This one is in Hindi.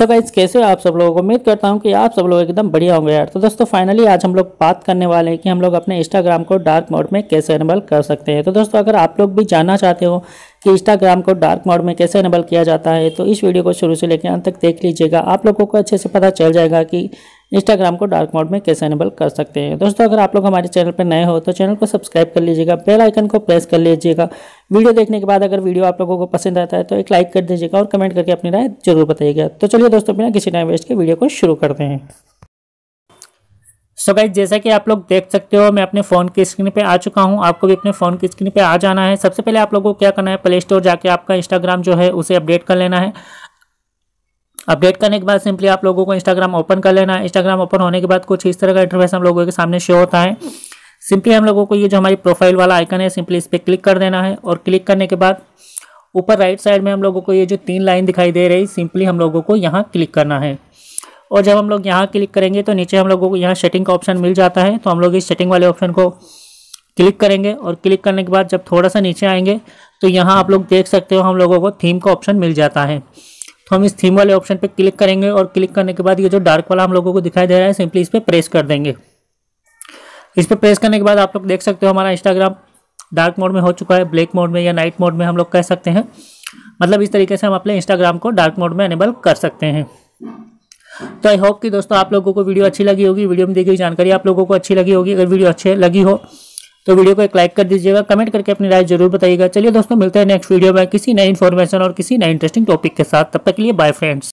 सो गाइज कैसे आप सब लोगों को उम्मीद करता हूँ कि आप सब लोग एकदम बढ़िया होंगे यार तो दोस्तों फाइनली आज हम लोग बात करने वाले हैं कि हम लोग अपने इंस्टाग्राम को डार्क मोड में कैसे इनेबल कर सकते हैं तो दोस्तों अगर आप लोग भी जानना चाहते हो कि इंस्टाग्राम को डार्क मोड में कैसे इनेबल किया जाता है तो इस वीडियो को शुरू से लेकर अंत तक देख लीजिएगा आप लोगों को अच्छे से पता चल जाएगा कि इंस्टाग्राम को डार्क मोड में कैसे अनेबल कर सकते हैं दोस्तों अगर आप लोग हमारे चैनल पर नए हो तो चैनल को सब्सक्राइब कर लीजिएगा बेल आइकन को प्रेस कर लीजिएगा वीडियो देखने के बाद अगर वीडियो आप लोगों को पसंद आता है तो एक लाइक कर दीजिएगा और कमेंट करके अपनी राय जरूर बताइएगा तो चलिए दोस्तों बिना किसी टाइम वेस्ट के वीडियो को शुरू करते हैं सो so गाइज जैसा कि आप लोग देख सकते हो मैं अपने फ़ोन की स्क्रीन पे आ चुका हूँ आपको भी अपने फ़ोन की स्क्रीन पे आ जाना है सबसे पहले आप लोगों को क्या करना है प्ले स्टोर जाके आपका इंस्टाग्राम जो है उसे अपडेट कर लेना है अपडेट करने के बाद सिंपली आप लोगों को इंस्टाग्राम ओपन कर लेना है इंस्टाग्राम ओपन होने के बाद कुछ इस तरह का इंटरफेस हम लोगों के सामने शो होता है सिंपली हम लोगों को ये जो हमारी प्रोफाइल वाला आइकन है सिंपली इस पर क्लिक कर देना है और क्लिक करने के बाद ऊपर राइट साइड में हम लोगों को ये जो तीन लाइन दिखाई दे रही सिंपली हम लोगों को यहाँ क्लिक करना है और जब हम लोग यहाँ क्लिक करेंगे तो नीचे हम लोगों को यहाँ सेटिंग का ऑप्शन मिल जाता है तो हम लोग इस सेटिंग वाले ऑप्शन को क्लिक करेंगे और क्लिक करने के बाद जब थोड़ा सा नीचे आएंगे तो यहाँ आप लोग देख सकते हो हम लोगों को थीम का ऑप्शन मिल जाता है तो हम इस थीम वाले ऑप्शन पर क्लिक करेंगे और क्लिक करने के बाद ये जो डार्क वाला हम लोगों को दिखाई दे रहा है सिंपली इस पर प्रेस कर देंगे इस पर प्रेस करने के बाद आप लोग देख सकते हो हमारा इंस्टाग्राम डार्क मोड में हो चुका है ब्लैक मोड में या नाइट मोड में हम लोग कह सकते हैं मतलब इस तरीके से हम अपने इंस्टाग्राम को डार्क मोड में एनेबल कर सकते हैं तो आई होप कि दोस्तों आप लोगों को वीडियो अच्छी लगी होगी वीडियो में दी गई जानकारी आप लोगों को अच्छी लगी होगी अगर वीडियो अच्छी लगी हो तो वीडियो को एक लाइक कर दीजिएगा कमेंट करके अपनी राय जरूर बताइएगा चलिए दोस्तों मिलते हैं नेक्स्ट वीडियो में किसी नई इन्फॉर्मेशन और किसी नए इंटरेस्टिंग टॉपिक के साथ तब तक के लिए बाय फ्रेंड्स